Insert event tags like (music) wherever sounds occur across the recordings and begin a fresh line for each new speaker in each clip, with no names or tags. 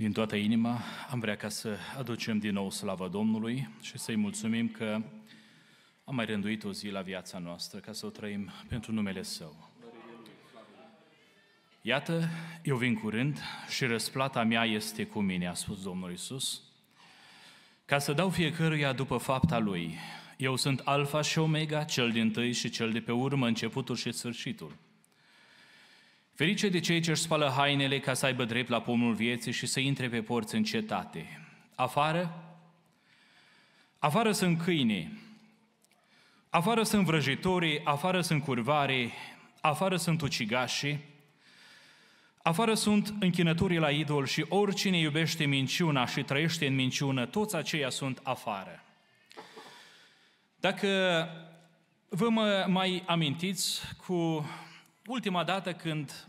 Din toată inima am vrea ca să aducem din nou slavă Domnului și să-i mulțumim că am mai rânduit o zi la viața noastră ca să o trăim pentru numele Său. Iată, eu vin curând și răsplata mea este cu mine, a spus Domnul Isus, ca să dau fiecăruia după fapta lui. Eu sunt Alfa și Omega, cel din tâi și cel de pe urmă, începutul și sfârșitul. Ferice de cei ce își spală hainele ca să aibă drept la pomul vieții și să intre pe porți în cetate. Afară? Afară sunt câinii. afară sunt vrăjitorii, afară sunt curvarii, afară sunt ucigașii, afară sunt închinătorii la idol și oricine iubește minciuna și trăiește în minciună, toți aceia sunt afară. Dacă vă mai amintiți cu Ultima dată când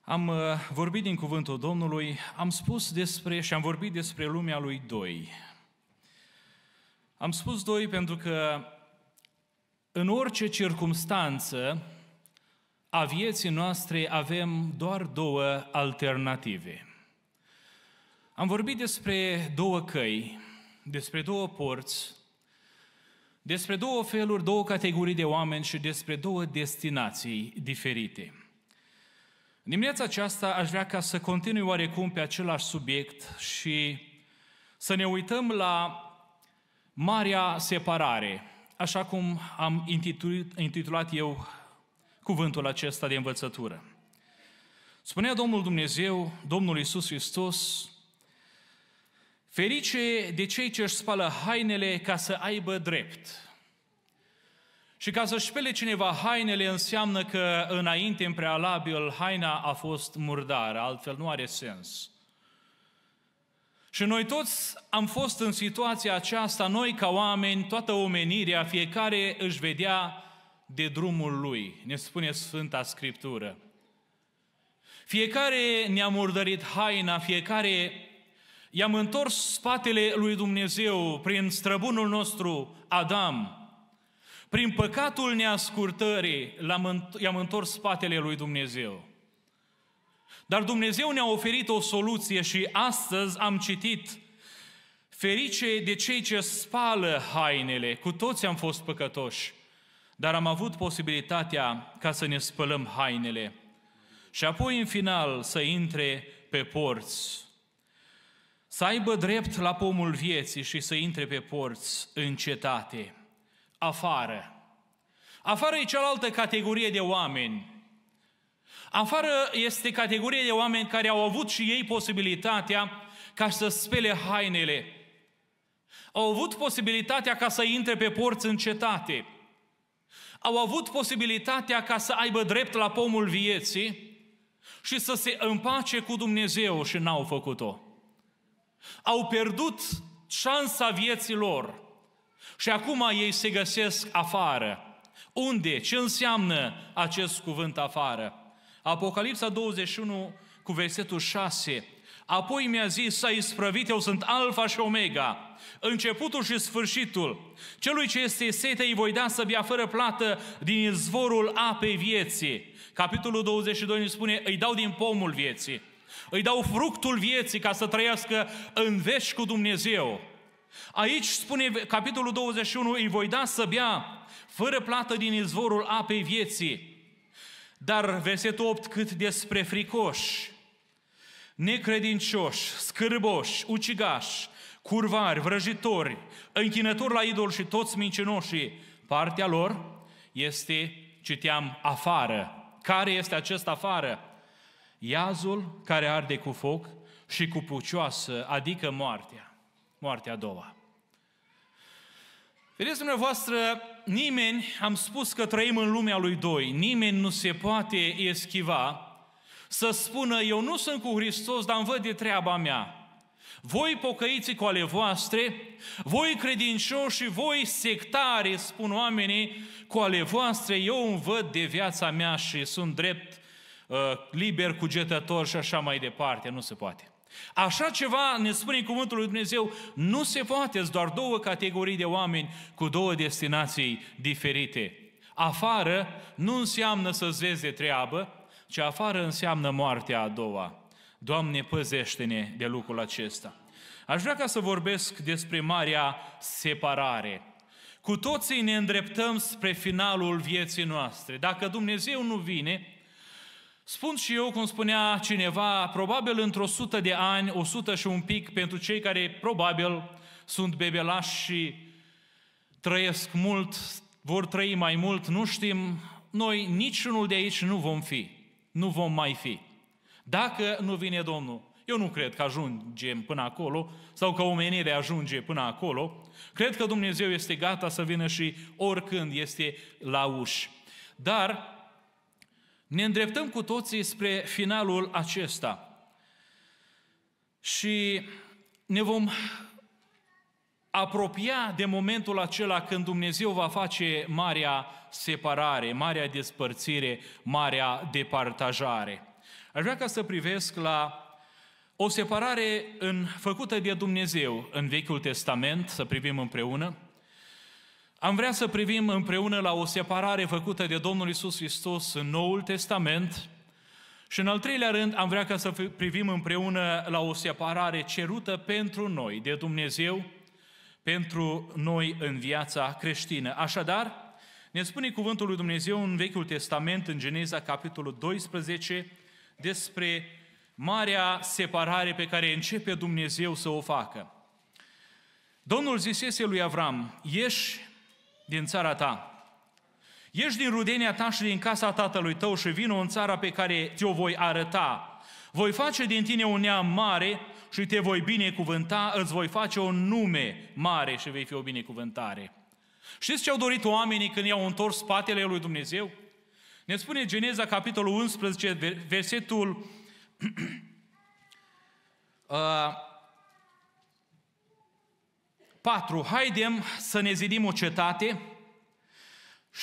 am uh, vorbit din cuvântul Domnului, am spus despre și am vorbit despre lumea lui doi. Am spus doi pentru că în orice circumstanță a vieții noastre avem doar două alternative. Am vorbit despre două căi, despre două porți despre două feluri, două categorii de oameni și despre două destinații diferite. Dimineața aceasta aș vrea ca să continui oarecum pe același subiect și să ne uităm la Marea Separare, așa cum am intitulat eu cuvântul acesta de învățătură. Spunea Domnul Dumnezeu, Domnul Isus Hristos, Ferice de cei ce își spală hainele ca să aibă drept. Și ca să-și spele cineva hainele înseamnă că înainte, în prealabil, haina a fost murdară, altfel nu are sens. Și noi toți am fost în situația aceasta, noi ca oameni, toată omenirea, fiecare își vedea de drumul lui, ne spune Sfânta Scriptură. Fiecare ne-a murdărit haina, fiecare i-am întors spatele lui Dumnezeu prin străbunul nostru Adam, prin păcatul neascultării i-am întors spatele lui Dumnezeu. Dar Dumnezeu ne-a oferit o soluție și astăzi am citit Ferice de cei ce spală hainele, cu toți am fost păcătoși, dar am avut posibilitatea ca să ne spălăm hainele și apoi în final să intre pe porți să aibă drept la pomul vieții și să intre pe porți în cetate, afară. Afară e cealaltă categorie de oameni. Afară este categorie de oameni care au avut și ei posibilitatea ca să spele hainele. Au avut posibilitatea ca să intre pe porți în cetate. Au avut posibilitatea ca să aibă drept la pomul vieții și să se împace cu Dumnezeu și n-au făcut-o. Au pierdut șansa vieții lor și acum ei se găsesc afară. Unde? Ce înseamnă acest cuvânt afară? Apocalipsa 21 cu versetul 6. Apoi mi-a zis, s-a isprăvit, eu sunt Alfa și Omega, începutul și sfârșitul. Celui ce este sete îi voi da să bea fără plată din izvorul apei vieții. Capitolul 22 ne spune, îi dau din pomul vieții. Îi dau fructul vieții ca să trăiască în veci cu Dumnezeu. Aici spune capitolul 21, îi voi da să bea fără plată din izvorul apei vieții. Dar versetul 8, cât despre fricoși, necredincioși, scârboși, ucigași, curvari, vrăjitori, închinători la idol și toți mincinoșii, partea lor este, citeam, afară. Care este acest afară? iazul care arde cu foc și cu pucioasă, adică moartea, moartea a doua. Vedeți dumneavoastră, nimeni, am spus că trăim în lumea lui doi, nimeni nu se poate eschiva să spună, eu nu sunt cu Hristos, dar îmi văd de treaba mea. Voi pocăiți cu ale voastre, voi credincioși și voi sectare, spun oamenii, cu ale voastre, eu îmi văd de viața mea și sunt drept Uh, liber cugetător și așa mai departe, nu se poate. Așa ceva ne spune cuvântul lui Dumnezeu, nu se poate, doar două categorii de oameni cu două destinații diferite. Afară nu înseamnă să vezi de treabă, ci afară înseamnă moartea a doua. Doamne, păzește-ne de lucrul acesta. Aș vrea ca să vorbesc despre marea separare. Cu toții ne îndreptăm spre finalul vieții noastre. Dacă Dumnezeu nu vine, Spun și eu, cum spunea cineva, probabil într-o sută de ani, o sută și un pic, pentru cei care probabil sunt bebelași și trăiesc mult, vor trăi mai mult, nu știm, noi niciunul de aici nu vom fi, nu vom mai fi. Dacă nu vine Domnul, eu nu cred că ajungem până acolo sau că omenirea ajunge până acolo. Cred că Dumnezeu este gata să vină și oricând este la uși. Dar ne îndreptăm cu toții spre finalul acesta. Și ne vom apropia de momentul acela când Dumnezeu va face marea separare, marea despărțire, marea departajare. Aș vrea ca să privesc la o separare în, făcută de Dumnezeu în Vechiul Testament, să privim împreună, am vrea să privim împreună la o separare făcută de Domnul Isus Hristos în Noul Testament și în al treilea rând am vrea ca să privim împreună la o separare cerută pentru noi de Dumnezeu, pentru noi în viața creștină. Așadar, ne spune cuvântul lui Dumnezeu în Vechiul Testament, în Geneza, capitolul 12, despre marea separare pe care începe Dumnezeu să o facă. Domnul zisese lui Avram, ieși din țara ta. Ești din rudenia ta și din casa tatălui tău și vină în țara pe care ți-o voi arăta. Voi face din tine un neam mare și te voi binecuvânta, îți voi face un nume mare și vei fi o binecuvântare. Știți ce au dorit oamenii când i-au întors spatele lui Dumnezeu? Ne spune Geneza, capitolul 11, versetul (clears throat) uh, 4. Haidem să ne zidim o cetate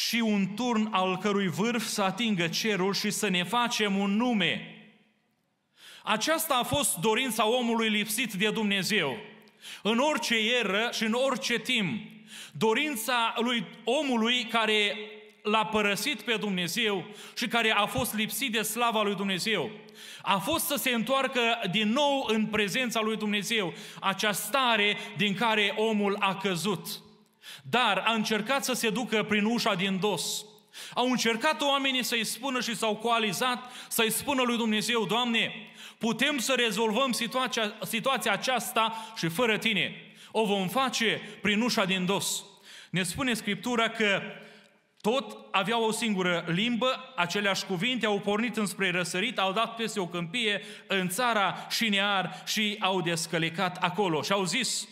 și un turn al cărui vârf să atingă cerul și să ne facem un nume. Aceasta a fost dorința omului lipsit de Dumnezeu. În orice eră și în orice timp, dorința lui omului care l-a părăsit pe Dumnezeu și care a fost lipsit de slava lui Dumnezeu. A fost să se întoarcă din nou în prezența lui Dumnezeu, acea stare din care omul a căzut. Dar a încercat să se ducă prin ușa din dos. Au încercat oamenii să-i spună și s-au coalizat să-i spună lui Dumnezeu, Doamne, putem să rezolvăm situația, situația aceasta și fără Tine. O vom face prin ușa din dos. Ne spune Scriptura că tot aveau o singură limbă, aceleași cuvinte, au pornit înspre răsărit, au dat peste o câmpie în țara Șinear și au descălecat acolo. Și au zis,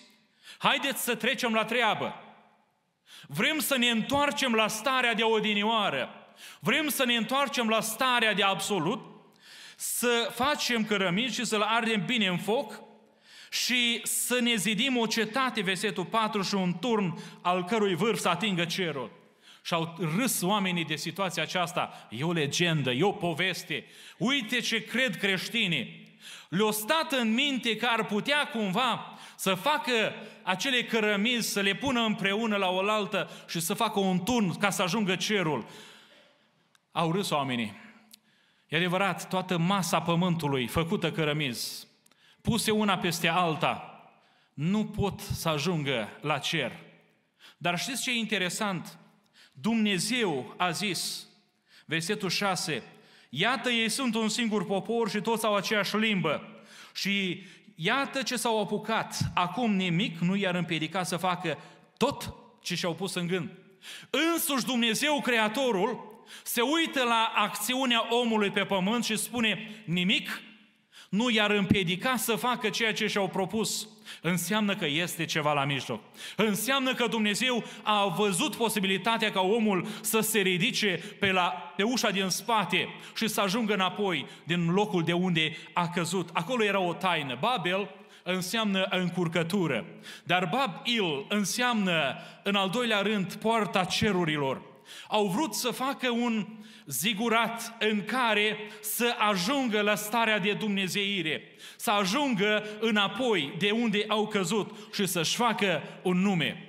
haideți să trecem la treabă. Vrem să ne întoarcem la starea de odinioară. Vrem să ne întoarcem la starea de absolut, să facem cărămizi și să-l ardem bine în foc și să ne zidim o cetate, versetul 4, și un turn al cărui vârf să atingă cerul. Și au râs oamenii de situația aceasta. E o legendă, e o poveste. Uite ce cred creștinii. le o stat în minte că ar putea cumva să facă acele cărămizi, să le pună împreună la oaltă și să facă un turn ca să ajungă cerul. Au râs oamenii. E adevărat, toată masa pământului făcută cărămiz, puse una peste alta, nu pot să ajungă la cer. Dar știți ce e interesant? Dumnezeu a zis, versetul 6, Iată, ei sunt un singur popor și toți au aceeași limbă. Și iată ce s-au apucat. Acum nimic nu i-ar împiedica să facă tot ce și-au pus în gând. Însuși Dumnezeu, Creatorul, se uită la acțiunea omului pe pământ și spune nimic nu i-ar împiedica să facă ceea ce și-au propus înseamnă că este ceva la mijloc. Înseamnă că Dumnezeu a văzut posibilitatea ca omul să se ridice pe, la, pe ușa din spate și să ajungă înapoi din locul de unde a căzut. Acolo era o taină. Babel înseamnă încurcătură. Dar Bab-il înseamnă, în al doilea rând, poarta cerurilor. Au vrut să facă un zigurat în care să ajungă la starea de dumnezeire, să ajungă înapoi de unde au căzut și să-și facă un nume.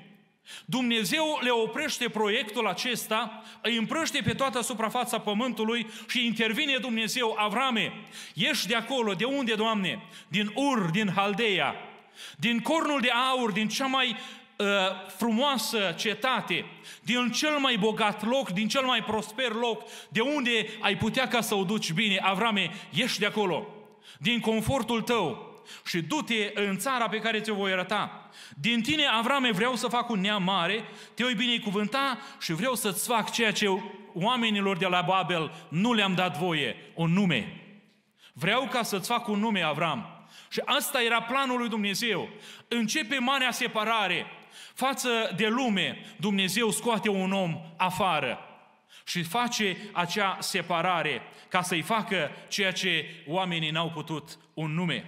Dumnezeu le oprește proiectul acesta, îi împrăște pe toată suprafața pământului și intervine Dumnezeu, Avrame, ieși de acolo, de unde, Doamne? Din Ur, din Haldeia, din cornul de aur, din cea mai Uh, frumoasă cetate, din cel mai bogat loc, din cel mai prosper loc, de unde ai putea ca să o duci bine, Avrame, ieși de acolo, din confortul tău și du-te în țara pe care ți-o voi arăta. Din tine, Avrame, vreau să fac un neam mare, te voi binecuvânta și vreau să-ți fac ceea ce oamenilor de la Babel nu le-am dat voie, un nume. Vreau ca să-ți fac un nume, Avram. Și asta era planul lui Dumnezeu. Începe marea separare Față de lume, Dumnezeu scoate un om afară și face acea separare ca să-i facă ceea ce oamenii n-au putut un nume.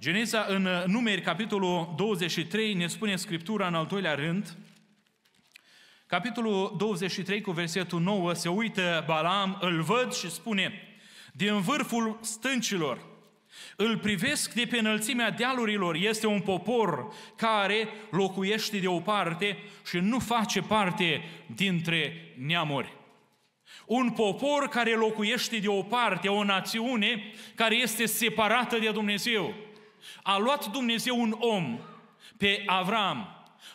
Geneza în numeri, capitolul 23, ne spune Scriptura în al doilea rând, capitolul 23 cu versetul 9, se uită Balam, îl văd și spune, din vârful stâncilor, îl privesc de pe înălțimea dealurilor. Este un popor care locuiește de o parte și nu face parte dintre neamuri. Un popor care locuiește de o parte, o națiune care este separată de Dumnezeu. A luat Dumnezeu un om pe Avram,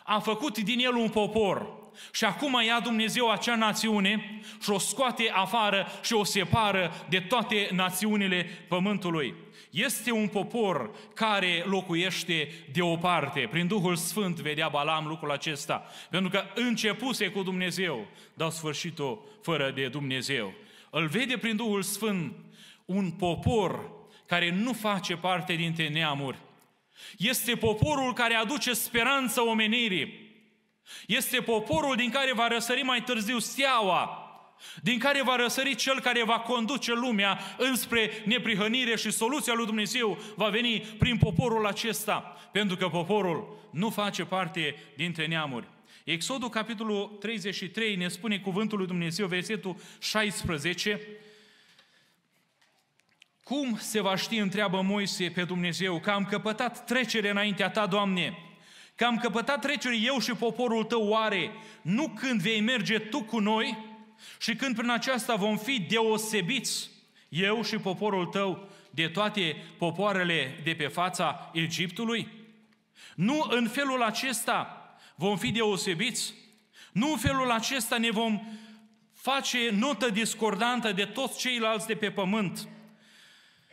a făcut din el un popor și acum ia Dumnezeu acea națiune și o scoate afară și o separă de toate națiunile pământului. Este un popor care locuiește deoparte. Prin Duhul Sfânt vedea Balam lucrul acesta. Pentru că începuse cu Dumnezeu, dar sfârșit-o fără de Dumnezeu. Îl vede prin Duhul Sfânt un popor care nu face parte dintre neamuri. Este poporul care aduce speranță omenirii. Este poporul din care va răsări mai târziu steaua, din care va răsări cel care va conduce lumea înspre neprihănire și soluția lui Dumnezeu va veni prin poporul acesta, pentru că poporul nu face parte dintre neamuri. Exodul capitolul 33 ne spune cuvântul lui Dumnezeu, versetul 16, cum se va ști, întreabă Moise pe Dumnezeu, că am căpătat trecere înaintea ta, Doamne, că am căpătat trecere eu și poporul tău, oare nu când vei merge tu cu noi? Și când prin aceasta vom fi deosebiți, eu și poporul tău, de toate popoarele de pe fața Egiptului? Nu în felul acesta vom fi deosebiți? Nu în felul acesta ne vom face notă discordantă de toți ceilalți de pe pământ?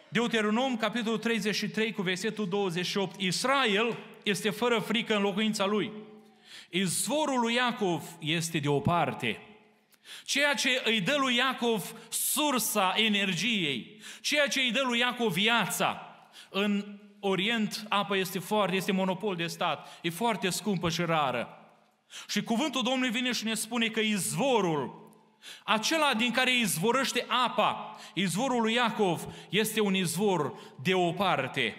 Deuteronom, capitolul 33, cu versetul 28. Israel este fără frică în locuința lui. Izvorul lui Iacov este de o parte. Ceea ce îi dă lui Iacov sursa energiei, ceea ce îi dă lui Iacov viața. În Orient apa este foarte, este monopol de stat, e foarte scumpă și rară. Și cuvântul Domnului vine și ne spune că izvorul, acela din care izvorăște apa, izvorul lui Iacov, este un izvor deoparte.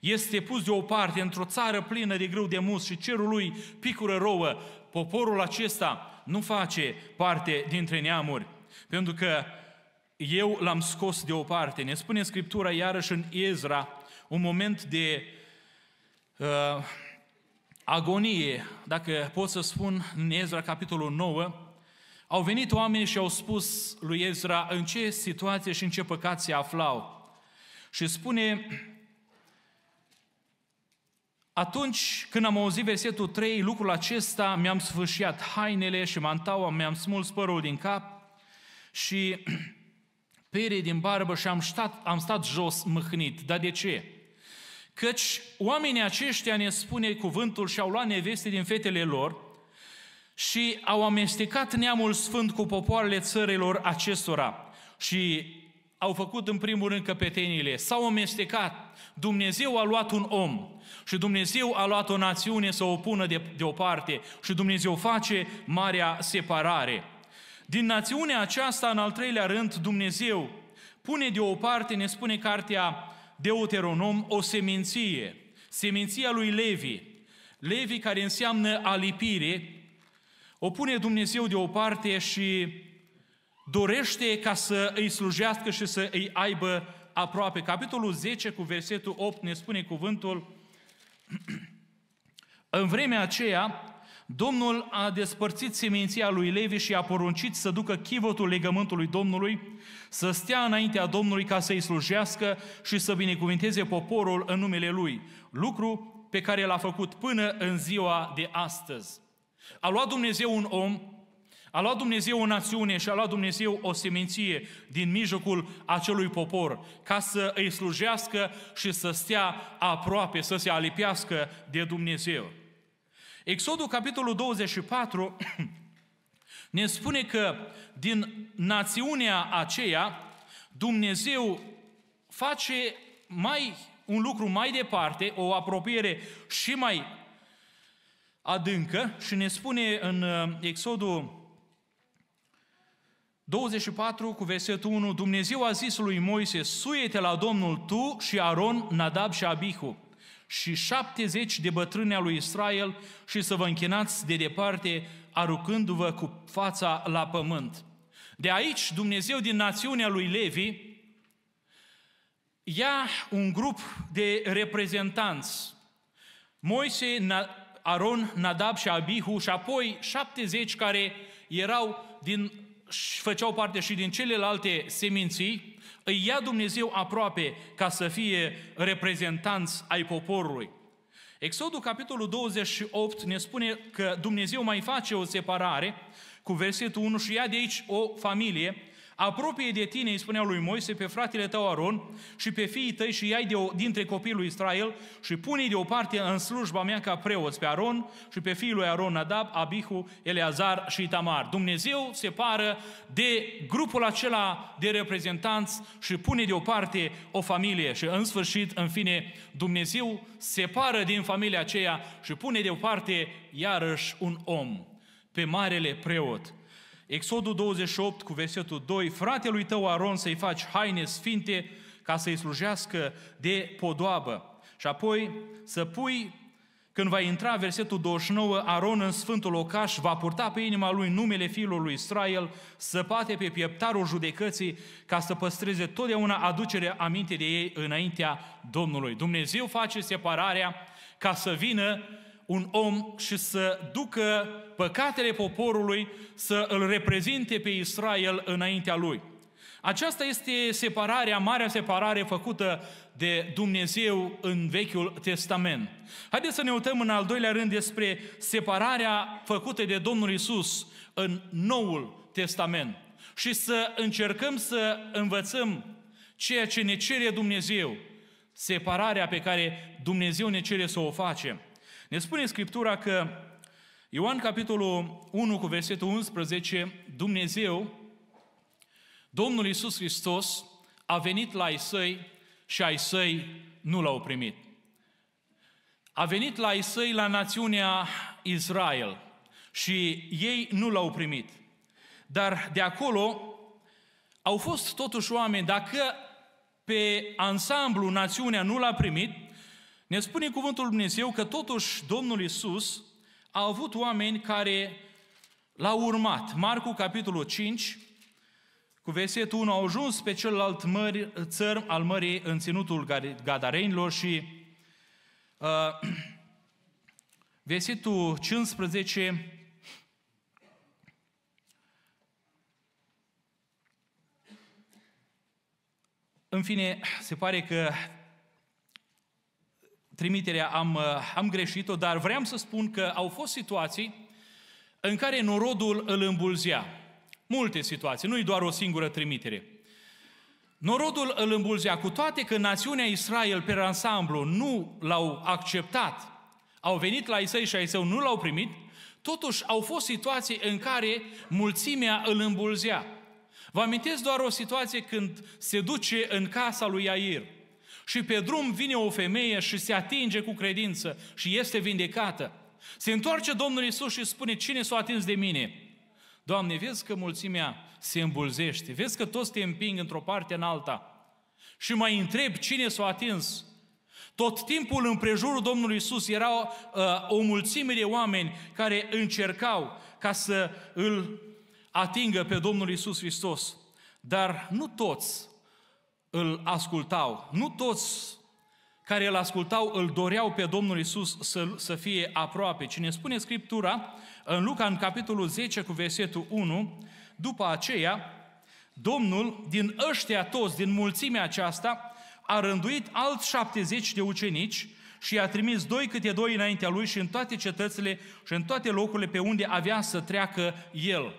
Este pus deoparte într-o țară plină de grâu de mus și cerul lui picură rouă, poporul acesta nu face parte dintre neamuri, pentru că eu l-am scos de o parte. Ne spune Scriptura iarăși în Ezra, un moment de uh, agonie, dacă pot să spun, în Ezra, capitolul 9, au venit oamenii și au spus lui Ezra în ce situație și în ce păcat se aflau. Și spune atunci când am auzit versetul 3, lucrul acesta, mi-am sfârșit hainele și mantaua, mi-am smuls părul din cap și (clears throat) pere din barbă și am stat, am stat jos mâhnit. Dar de ce? Căci oamenii aceștia ne spune cuvântul și au luat neveste din fetele lor și au amestecat neamul sfânt cu popoarele țărilor acestora și au făcut în primul rând căpeteniile, s-au amestecat. Dumnezeu a luat un om și Dumnezeu a luat o națiune să o pună de, deoparte și Dumnezeu face marea separare. Din națiunea aceasta, în al treilea rând, Dumnezeu pune deoparte, ne spune cartea Deuteronom, o seminție, seminția lui Levi. Levi care înseamnă alipire, o pune Dumnezeu deoparte și dorește ca să îi slujească și să îi aibă aproape. Capitolul 10 cu versetul 8 ne spune cuvântul (clears throat) În vremea aceea, Domnul a despărțit seminția lui Levi și a poruncit să ducă chivotul legământului Domnului, să stea înaintea Domnului ca să-i slujească și să binecuvinteze poporul în numele Lui, lucru pe care l-a făcut până în ziua de astăzi. A luat Dumnezeu un om a luat Dumnezeu o națiune și a luat Dumnezeu o seminție din mijlocul acelui popor ca să îi slujească și să stea aproape, să se alipească de Dumnezeu. Exodul, capitolul 24, (clears throat) ne spune că din națiunea aceea Dumnezeu face mai un lucru mai departe, o apropiere și mai adâncă și ne spune în uh, Exodul 24 cu versetul 1, Dumnezeu a zis lui Moise, suie la Domnul tu și Aron, Nadab și Abihu și 70 de bătrâni lui Israel și să vă închinați de departe, arucându-vă cu fața la pământ. De aici, Dumnezeu din națiunea lui Levi ia un grup de reprezentanți, Moise, Aron, Nadab și Abihu și apoi 70 care erau din făceau parte și din celelalte seminții, îi ia Dumnezeu aproape ca să fie reprezentanți ai poporului. Exodul capitolul 28 ne spune că Dumnezeu mai face o separare cu versetul 1 și ia de aici o familie apropie de tine, îi spunea lui Moise, pe fratele tău Aron și pe fiii tăi și ai de, dintre copiii lui Israel și pune deoparte în slujba mea ca preoți pe Aron și pe fiii lui Aron, Nadab, Abihu, Eleazar și tamar. Dumnezeu pară de grupul acela de reprezentanți și pune deoparte o familie și în sfârșit, în fine, Dumnezeu pară din familia aceea și pune deoparte iarăși un om pe marele preot Exodul 28 cu versetul 2, fratelui tău Aron să-i faci haine sfinte ca să-i slujească de podoabă. Și apoi să pui, când va intra versetul 29, Aron în sfântul locaș va purta pe inima lui numele fiilor lui Israel, să pate pe pieptarul judecății ca să păstreze totdeauna aducerea aminte de ei înaintea Domnului. Dumnezeu face separarea ca să vină un om și să ducă păcatele poporului, să îl reprezinte pe Israel înaintea lui. Aceasta este separarea, marea separare făcută de Dumnezeu în Vechiul Testament. Haideți să ne uităm în al doilea rând despre separarea făcută de Domnul Isus în Noul Testament și să încercăm să învățăm ceea ce ne cere Dumnezeu, separarea pe care Dumnezeu ne cere să o facem. Ne spune Scriptura că Ioan capitolul 1 cu versetul 11, Dumnezeu, Domnul Iisus Hristos, a venit la ai săi și ai săi nu l-au primit. A venit la ai săi la națiunea Israel și ei nu l-au primit. Dar de acolo au fost totuși oameni, dacă pe ansamblu națiunea nu l-a primit, ne spune cuvântul Dumnezeu că totuși Domnul Isus a avut oameni care l-au urmat. Marcu, capitolul 5, cu versetul 1, au ajuns pe celălalt mări, țăr al mării în ținutul gadareinilor și uh, (clears throat) versetul 15 În fine, se pare că trimiterea am, uh, am greșit-o, dar vreau să spun că au fost situații în care norodul îl îmbulzea. Multe situații, nu-i doar o singură trimitere. Norodul îl îmbulzea, cu toate că națiunea Israel pe ansamblu nu l-au acceptat, au venit la Isai și Aiseu, nu l-au primit, totuși au fost situații în care mulțimea îl îmbulzea. Vă amintesc doar o situație când se duce în casa lui Iair – și pe drum vine o femeie și se atinge cu credință și este vindecată. Se întoarce Domnul Isus și spune, cine s-a atins de mine? Doamne, vezi că mulțimea se îmbulzește, vezi că toți te împing într-o parte în alta. Și mai întreb cine s-a atins. Tot timpul în prejurul Domnului Isus era uh, o mulțime de oameni care încercau ca să îl atingă pe Domnul Isus Hristos. Dar nu toți îl ascultau. Nu toți care îl ascultau îl doreau pe Domnul Isus să, să fie aproape. Cine spune Scriptura, în Luca, în capitolul 10, cu versetul 1, după aceea, Domnul, din ăștia toți, din mulțimea aceasta, a rânduit alți 70 de ucenici și i-a trimis doi câte doi înaintea lui și în toate cetățile și în toate locurile pe unde avea să treacă el.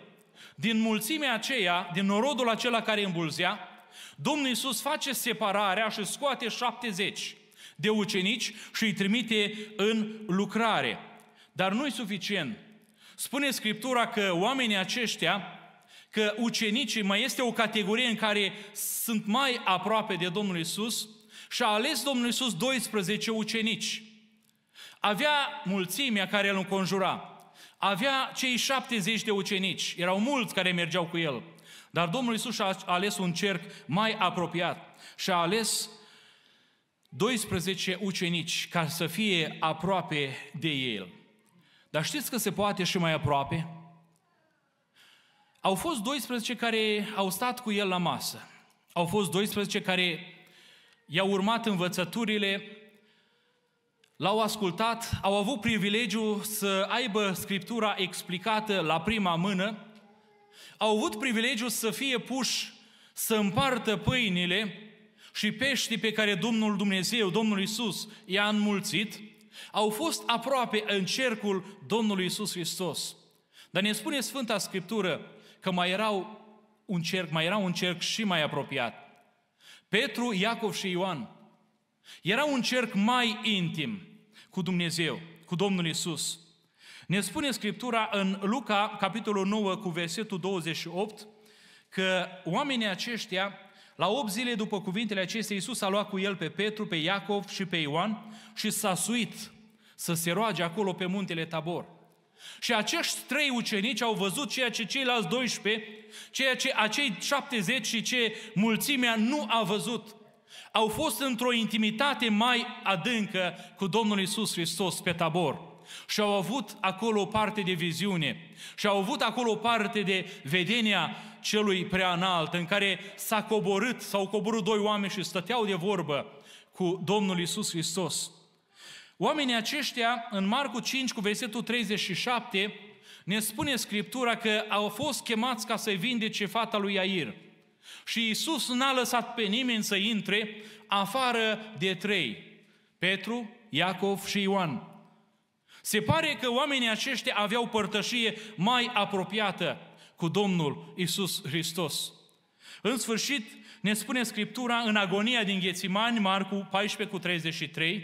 Din mulțimea aceea, din norodul acela care îmbulzea, Domnul Iisus face separarea și scoate 70 de ucenici și îi trimite în lucrare. Dar nu-i suficient. Spune Scriptura că oamenii aceștia, că ucenicii mai este o categorie în care sunt mai aproape de Domnul Iisus și a ales Domnul Iisus 12 ucenici. Avea mulțimea care îl înconjura. Avea cei 70 de ucenici. Erau mulți care mergeau cu el. Dar Domnul Isus a ales un cerc mai apropiat și a ales 12 ucenici ca să fie aproape de el. Dar știți că se poate și mai aproape? Au fost 12 care au stat cu el la masă. Au fost 12 care i-au urmat învățăturile, l-au ascultat, au avut privilegiu să aibă Scriptura explicată la prima mână, au avut privilegiul să fie puși să împartă pâinile și peștii pe care Domnul Dumnezeu, Domnul Isus i-a înmulțit, au fost aproape în cercul Domnului Isus Hristos. Dar ne spune Sfânta Scriptură că mai erau un cerc, mai era un cerc și mai apropiat. Petru, Iacov și Ioan. Era un cerc mai intim cu Dumnezeu, cu Domnul Isus. Ne spune Scriptura în Luca, capitolul 9, cu versetul 28, că oamenii aceștia, la 8 zile după cuvintele acestea, Iisus a luat cu el pe Petru, pe Iacov și pe Ioan și s-a suit să se roage acolo pe muntele Tabor. Și acești trei ucenici au văzut ceea ce ceilalți 12, ceea ce acei 70 și ce mulțimea nu a văzut. Au fost într-o intimitate mai adâncă cu Domnul Isus Hristos pe tabor și au avut acolo o parte de viziune și au avut acolo o parte de vedenia celui prea în care s-a coborât, s-au coborât doi oameni și stăteau de vorbă cu Domnul Isus Hristos. Oamenii aceștia, în Marcu 5, cu versetul 37, ne spune Scriptura că au fost chemați ca să-i vindece fata lui Iair. Și Isus n-a lăsat pe nimeni să intre afară de trei, Petru, Iacov și Ioan. Se pare că oamenii aceștia aveau părtășie mai apropiată cu Domnul Isus Hristos. În sfârșit, ne spune Scriptura în agonia din Ghețimani, Marcu 14 cu 33,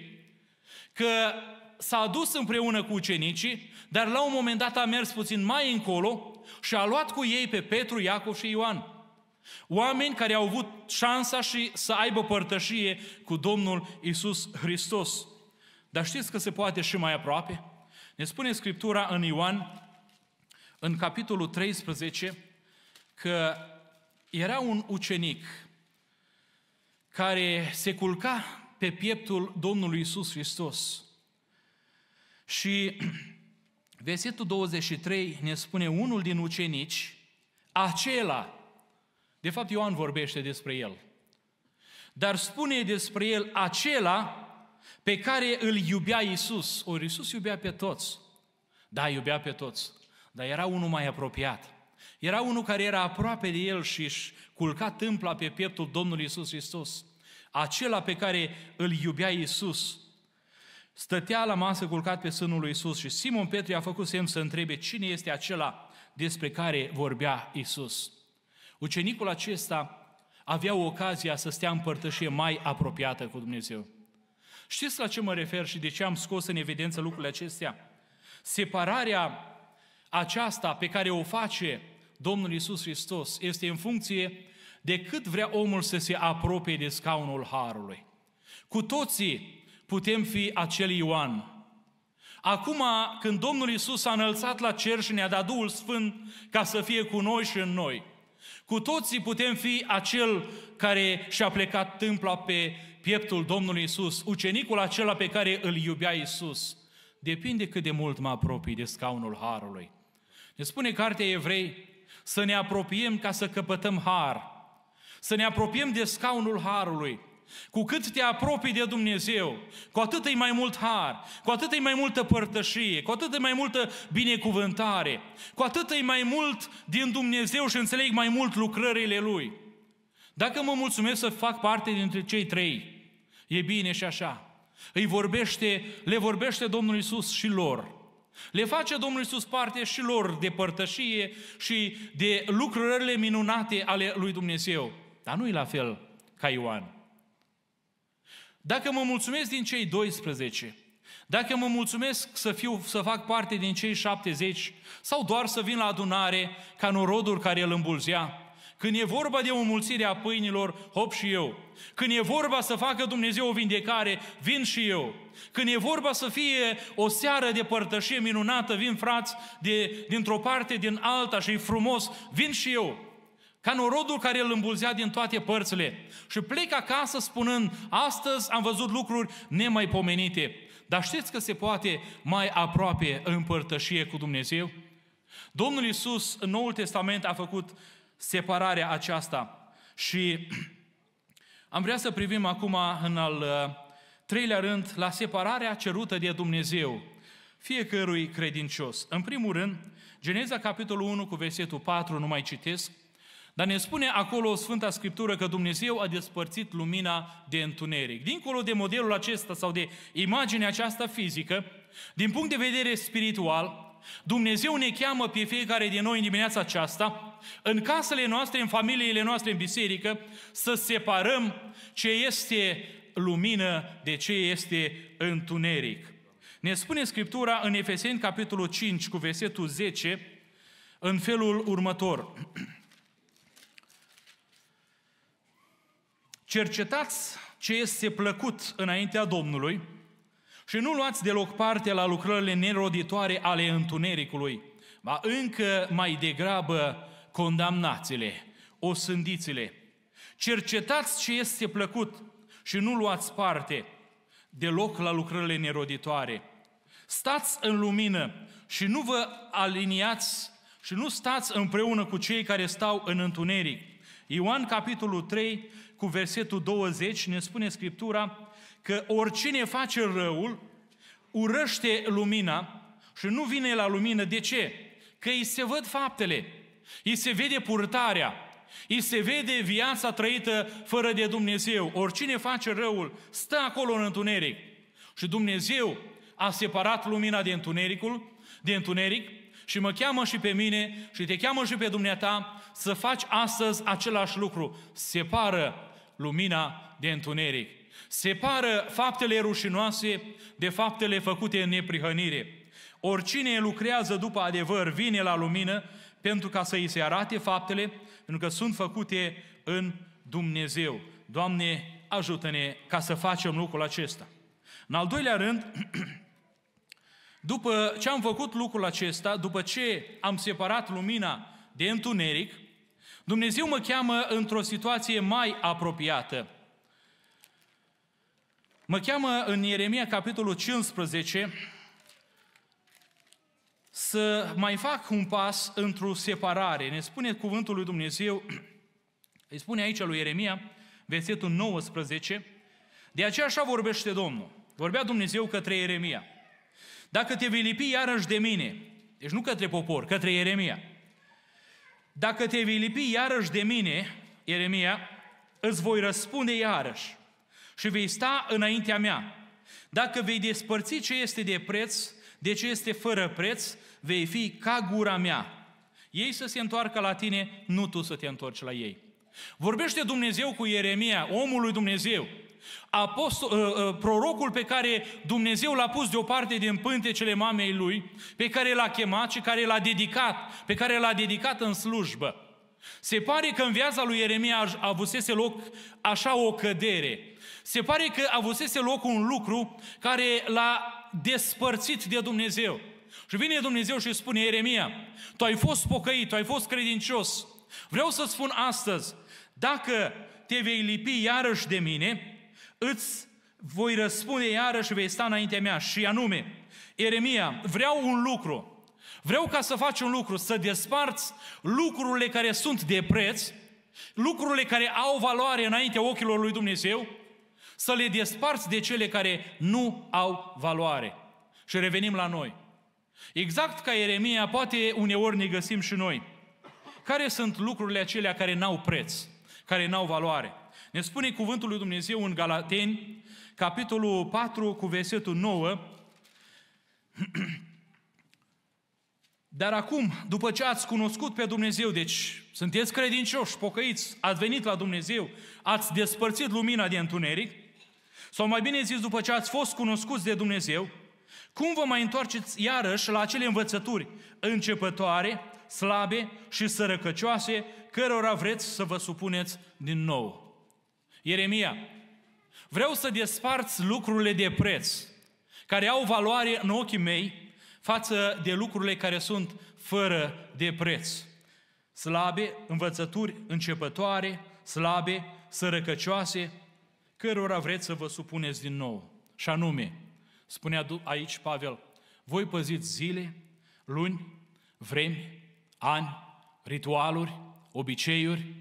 că s-a dus împreună cu ucenicii, dar la un moment dat a mers puțin mai încolo și a luat cu ei pe Petru, Iacov și Ioan. Oameni care au avut șansa și să aibă părtășie cu Domnul Isus Hristos. Dar știți că se poate și mai aproape? Ne spune Scriptura în Ioan, în capitolul 13, că era un ucenic care se culca pe pieptul Domnului Isus Hristos. Și (clears throat) versetul 23 ne spune unul din ucenici, acela, de fapt Ioan vorbește despre el, dar spune despre el acela pe care îl iubea Iisus. Ori Iisus iubea pe toți. Da, iubea pe toți. Dar era unul mai apropiat. Era unul care era aproape de el și își culca tâmpla pe pieptul Domnului Iisus Hristos. Acela pe care îl iubea Iisus. Stătea la masă culcat pe sânul lui Iisus și Simon Petru a făcut semn să întrebe cine este acela despre care vorbea Iisus. Ucenicul acesta avea ocazia să stea în mai apropiată cu Dumnezeu. Știți la ce mă refer și de ce am scos în evidență lucrurile acestea? Separarea aceasta pe care o face Domnul Isus Hristos este în funcție de cât vrea omul să se apropie de scaunul Harului. Cu toții putem fi acel Ioan. Acum, când Domnul Isus a înălțat la cer și ne-a dat Duhul Sfânt ca să fie cu noi și în noi, cu toții putem fi acel care și-a plecat tâmpla pe pieptul Domnului Isus, ucenicul acela pe care îl iubea Isus, depinde cât de mult mă apropii de scaunul harului. Ne spune cartea Evrei să ne apropiem ca să căpătăm har, să ne apropiem de scaunul harului. Cu cât te apropii de Dumnezeu, cu atât e mai mult har, cu atât e mai multă părtășie, cu atât e mai multă binecuvântare, cu atât e mai mult din Dumnezeu și înțeleg mai mult lucrările Lui. Dacă mă mulțumesc să fac parte dintre cei trei, e bine și așa. Îi vorbește, le vorbește Domnul Isus și lor. Le face Domnul Isus parte și lor de părtășie și de lucrările minunate ale lui Dumnezeu. Dar nu e la fel ca Ioan. Dacă mă mulțumesc din cei 12, dacă mă mulțumesc să, fiu, să fac parte din cei 70 sau doar să vin la adunare ca norodul care îl îmbulzea, când e vorba de o mulțire a pâinilor, hop și eu. Când e vorba să facă Dumnezeu o vindecare, vin și eu. Când e vorba să fie o seară de părtășie minunată, vin frați de, dintr-o parte, din alta și frumos, vin și eu. Ca norodul care îl îmbulzea din toate părțile. Și plec acasă spunând, astăzi am văzut lucruri nemaipomenite. Dar știți că se poate mai aproape împărtășie cu Dumnezeu? Domnul Iisus în Noul Testament a făcut separarea aceasta. Și (clears throat) am vrea să privim acum în al uh, treilea rând la separarea cerută de Dumnezeu fiecărui credincios. În primul rând, Geneza capitolul 1 cu versetul 4, nu mai citesc, dar ne spune acolo Sfânta Scriptură că Dumnezeu a despărțit lumina de întuneric. Dincolo de modelul acesta sau de imaginea aceasta fizică, din punct de vedere spiritual, Dumnezeu ne cheamă pe fiecare din noi în dimineața aceasta, în casele noastre, în familiile noastre, în biserică, să separăm ce este lumină de ce este întuneric. Ne spune Scriptura în Efeseni, capitolul 5, cu versetul 10, în felul următor. (clears throat) Cercetați ce este plăcut înaintea Domnului, și nu luați deloc parte la lucrările neroditoare ale întunericului, ba încă mai degrabă condamnați-le, osândiți-le. Cercetați ce este plăcut și nu luați parte deloc la lucrările neroditoare. Stați în lumină și nu vă aliniați și nu stați împreună cu cei care stau în întuneric. Ioan capitolul 3 cu versetul 20 ne spune Scriptura că oricine face răul urăște lumina și nu vine la lumină. De ce? Că îi se văd faptele, îi se vede purtarea, îi se vede viața trăită fără de Dumnezeu. Oricine face răul stă acolo în întuneric. Și Dumnezeu a separat lumina de întunericul, de întuneric și mă cheamă și pe mine și te cheamă și pe dumneata să faci astăzi același lucru. Separă lumina de întuneric separă faptele rușinoase de faptele făcute în neprihănire. Oricine lucrează după adevăr vine la lumină pentru ca să îi se arate faptele, pentru că sunt făcute în Dumnezeu. Doamne, ajută-ne ca să facem lucrul acesta. În al doilea rând, (clears throat) după ce am făcut lucrul acesta, după ce am separat lumina de întuneric, Dumnezeu mă cheamă într-o situație mai apropiată – Mă cheamă în Ieremia, capitolul 15, să mai fac un pas într-o separare. Ne spune cuvântul lui Dumnezeu, (clears throat) îi spune aici lui Ieremia, versetul 19, de aceea așa vorbește Domnul. Vorbea Dumnezeu către Ieremia. Dacă te vei lipi iarăși de mine, deci nu către popor, către Ieremia. Dacă te vei lipi iarăși de mine, Ieremia, îți voi răspunde iarăși și vei sta înaintea mea. Dacă vei despărți ce este de preț, de ce este fără preț, vei fi ca gura mea. Ei să se întoarcă la tine, nu tu să te întorci la ei. Vorbește Dumnezeu cu Ieremia, omul lui Dumnezeu, apostol, uh, ă, uh, ă, prorocul pe care Dumnezeu l-a pus deoparte din pântecele mamei lui, pe care l-a chemat și care l-a dedicat, pe care l-a dedicat în slujbă. Se pare că în viața lui Ieremia avusese loc așa o cădere, se pare că avusese loc un lucru care l-a despărțit de Dumnezeu. Și vine Dumnezeu și spune, Ieremia, tu ai fost pocăit, tu ai fost credincios. Vreau să spun astăzi, dacă te vei lipi iarăși de mine, îți voi răspunde iarăși vei sta înaintea mea. Și anume, Ieremia, vreau un lucru. Vreau ca să faci un lucru, să desparți lucrurile care sunt de preț, lucrurile care au valoare înaintea ochilor lui Dumnezeu să le desparți de cele care nu au valoare. Și revenim la noi. Exact ca Ieremia, poate uneori ne găsim și noi. Care sunt lucrurile acelea care n-au preț, care n-au valoare? Ne spune cuvântul lui Dumnezeu în Galateni, capitolul 4 cu versetul 9. (clears throat) Dar acum, după ce ați cunoscut pe Dumnezeu, deci sunteți credincioși, pocăiți, ați venit la Dumnezeu, ați despărțit lumina de întuneric, sau mai bine zis, după ce ați fost cunoscuți de Dumnezeu, cum vă mai întoarceți iarăși la acele învățături începătoare, slabe și sărăcăcioase, cărora vreți să vă supuneți din nou? Ieremia, vreau să desparți lucrurile de preț, care au valoare în ochii mei, față de lucrurile care sunt fără de preț. Slabe, învățături începătoare, slabe, sărăcăcioase, cărora vreți să vă supuneți din nou. Și anume, spunea aici Pavel, voi păziți zile, luni, vremi, ani, ritualuri, obiceiuri.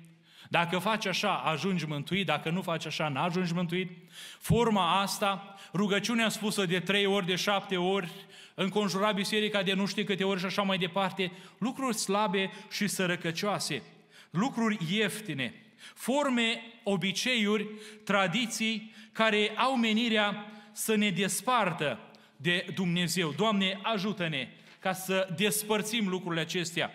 Dacă faci așa, ajungi mântuit, dacă nu faci așa, n-ajungi mântuit. Forma asta, rugăciunea spusă de trei ori, de șapte ori, înconjura biserica de nu știu câte ori și așa mai departe, lucruri slabe și sărăcăcioase, lucruri ieftine, forme, obiceiuri, tradiții care au menirea să ne despartă de Dumnezeu. Doamne, ajută-ne ca să despărțim lucrurile acestea.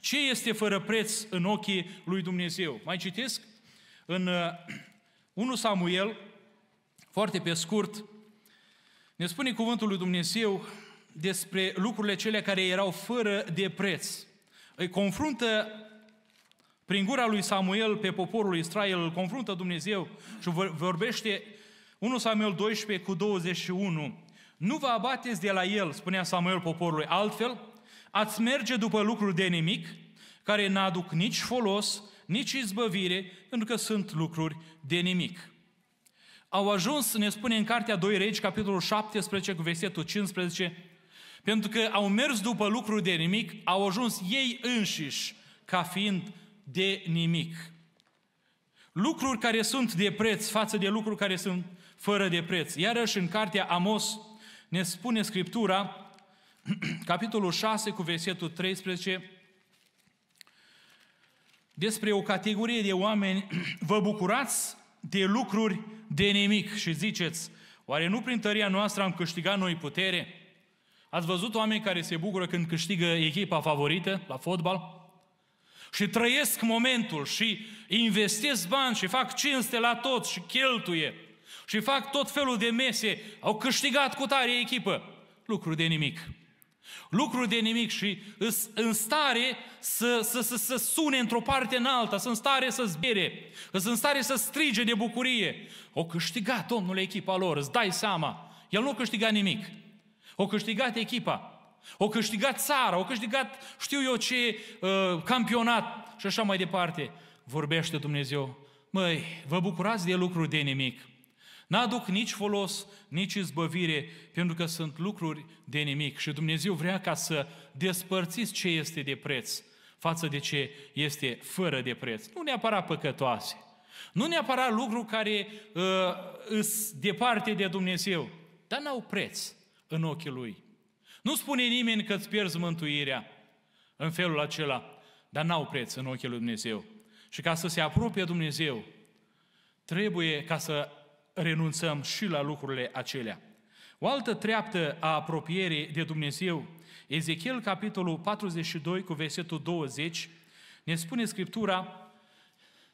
Ce este fără preț în ochii lui Dumnezeu? Mai citesc? În 1 uh, (clears throat) Samuel, foarte pe scurt, ne spune cuvântul lui Dumnezeu despre lucrurile cele care erau fără de preț. Îi confruntă prin gura lui Samuel pe poporul Israel îl confruntă Dumnezeu și vorbește 1 Samuel 12 cu 21. Nu vă abateți de la el, spunea Samuel poporului, altfel ați merge după lucruri de nimic care n-aduc nici folos, nici izbăvire, pentru că sunt lucruri de nimic. Au ajuns, ne spune în Cartea 2 Regi, capitolul 17, cu versetul 15, pentru că au mers după lucruri de nimic, au ajuns ei înșiși ca fiind de nimic. Lucruri care sunt de preț față de lucruri care sunt fără de preț. Iarăși în cartea Amos ne spune Scriptura, (clears throat) capitolul 6 cu versetul 13, despre o categorie de oameni, (clears throat) vă bucurați de lucruri de nimic și ziceți, oare nu prin tăria noastră am câștigat noi putere? Ați văzut oameni care se bucură când câștigă echipa favorită la fotbal? și trăiesc momentul și investesc bani și fac cinste la tot și cheltuie și fac tot felul de mese, au câștigat cu tare echipă. Lucru de nimic. Lucru de nimic și în stare să, să, să, să sune într-o parte în alta, sunt în stare să zbere, sunt în stare să strige de bucurie. O câștigat, domnule, echipa lor, îți dai seama. El nu câștigat nimic. O câștigat echipa. O câștigat țara, o câștigat știu eu ce uh, campionat și așa mai departe. Vorbește Dumnezeu. Măi, vă bucurați de lucruri de nimic. N-aduc nici folos, nici izbăvire, pentru că sunt lucruri de nimic. Și Dumnezeu vrea ca să despărțiți ce este de preț față de ce este fără de preț. Nu neapărat păcătoase. Nu neapărat lucruri care uh, îs departe de Dumnezeu, dar n-au preț în ochii Lui. Nu spune nimeni că îți pierzi mântuirea în felul acela, dar n-au preț în ochii lui Dumnezeu. Și ca să se apropie Dumnezeu, trebuie ca să renunțăm și la lucrurile acelea. O altă treaptă a apropierii de Dumnezeu, Ezechiel capitolul 42 cu versetul 20, ne spune Scriptura,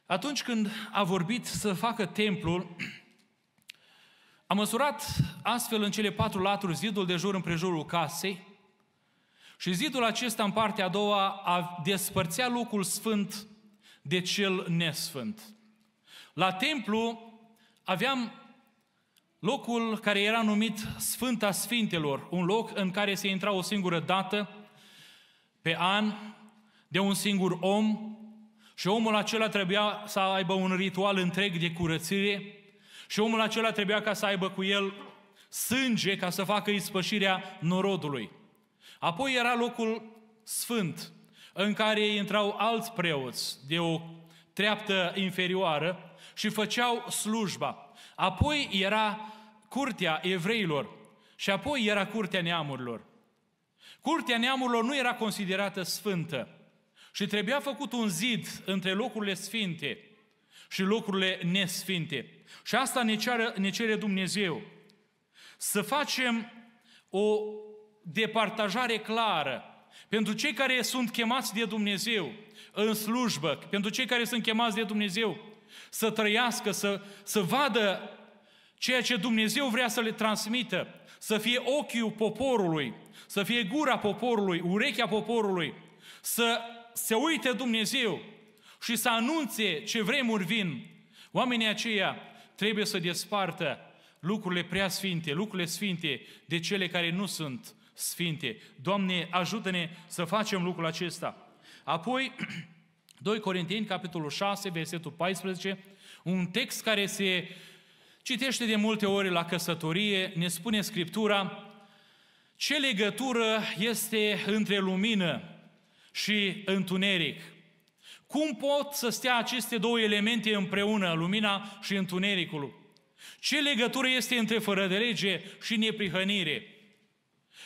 atunci când a vorbit să facă templul, a măsurat astfel în cele patru laturi zidul de jur împrejurul casei și zidul acesta în partea a doua a despărțea locul sfânt de cel nesfânt. La templu aveam locul care era numit Sfânta Sfintelor, un loc în care se intra o singură dată pe an de un singur om și omul acela trebuia să aibă un ritual întreg de curățire, și omul acela trebuia ca să aibă cu el sânge ca să facă ispășirea norodului. Apoi era locul sfânt, în care intrau alți preoți de o treaptă inferioară și făceau slujba. Apoi era curtea evreilor și apoi era curtea neamurilor. Curtea neamurilor nu era considerată sfântă și trebuia făcut un zid între locurile sfinte și locurile nesfinte. Și asta ne, ceară, ne cere Dumnezeu. Să facem o departajare clară pentru cei care sunt chemați de Dumnezeu în slujbă, pentru cei care sunt chemați de Dumnezeu să trăiască, să, să vadă ceea ce Dumnezeu vrea să le transmită, să fie ochiul poporului, să fie gura poporului, urechea poporului, să se uite Dumnezeu și să anunțe ce vremuri vin. Oamenii aceia trebuie să despartă lucrurile prea sfinte, lucrurile sfinte de cele care nu sunt sfinte. Doamne, ajută-ne să facem lucrul acesta. Apoi, 2 (clears throat) Corinteni, capitolul 6, versetul 14, un text care se citește de multe ori la căsătorie, ne spune Scriptura ce legătură este între lumină și întuneric. Cum pot să stea aceste două elemente împreună, lumina și întunericul? Ce legătură este între fără de lege și neprihănire?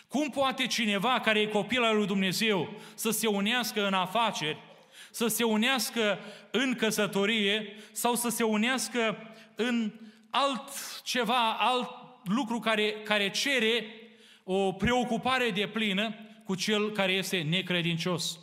Cum poate cineva care e copil al lui Dumnezeu să se unească în afaceri, să se unească în căsătorie sau să se unească în alt ceva alt lucru care, care cere o preocupare de plină cu cel care este necredincios?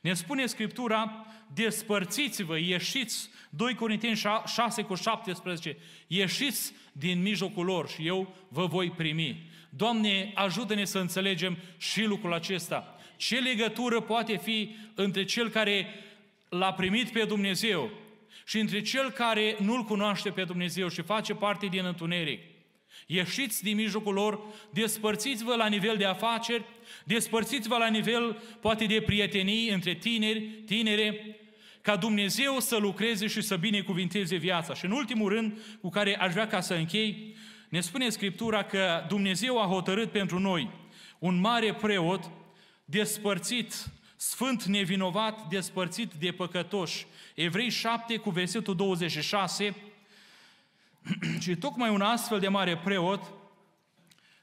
Ne spune Scriptura despărțiți-vă, ieșiți, 2 Corinteni 6 cu 17, ieșiți din mijlocul lor și eu vă voi primi. Doamne, ajută-ne să înțelegem și lucrul acesta. Ce legătură poate fi între cel care l-a primit pe Dumnezeu și între cel care nu-L cunoaște pe Dumnezeu și face parte din întuneric? Ieșiți din mijlocul lor, despărțiți-vă la nivel de afaceri, despărțiți-vă la nivel poate de prietenii între tineri, tinere, ca Dumnezeu să lucreze și să binecuvinteze viața. Și în ultimul rând, cu care aș vrea ca să închei, ne spune Scriptura că Dumnezeu a hotărât pentru noi un mare preot despărțit, sfânt nevinovat, despărțit de păcătoși. Evrei 7 cu versetul 26, (clears throat) și tocmai un astfel de mare preot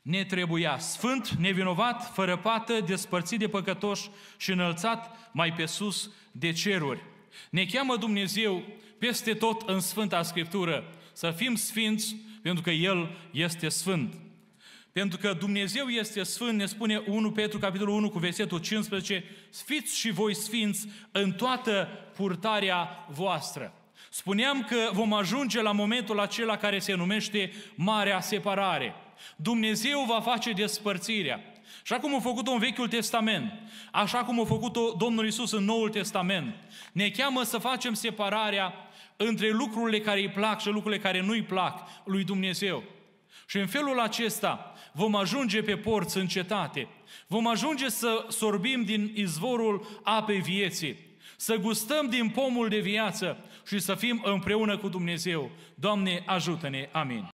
ne trebuia. Sfânt, nevinovat, fără pată, despărțit de păcătoși și înălțat mai pe sus de ceruri. Ne cheamă Dumnezeu peste tot în Sfânta Scriptură să fim sfinți pentru că El este sfânt. Pentru că Dumnezeu este sfânt, ne spune 1 Petru, capitolul 1, cu versetul 15, fiți și voi sfinți în toată purtarea voastră. Spuneam că vom ajunge la momentul acela care se numește Marea Separare. Dumnezeu va face despărțirea. Așa cum a făcut-o în Vechiul Testament, așa cum a făcut-o Domnul Isus în Noul Testament, ne cheamă să facem separarea între lucrurile care îi plac și lucrurile care nu îi plac lui Dumnezeu. Și în felul acesta vom ajunge pe porți în cetate, vom ajunge să sorbim din izvorul apei vieții, să gustăm din pomul de viață și să fim împreună cu Dumnezeu. Doamne, ajută-ne! Amin!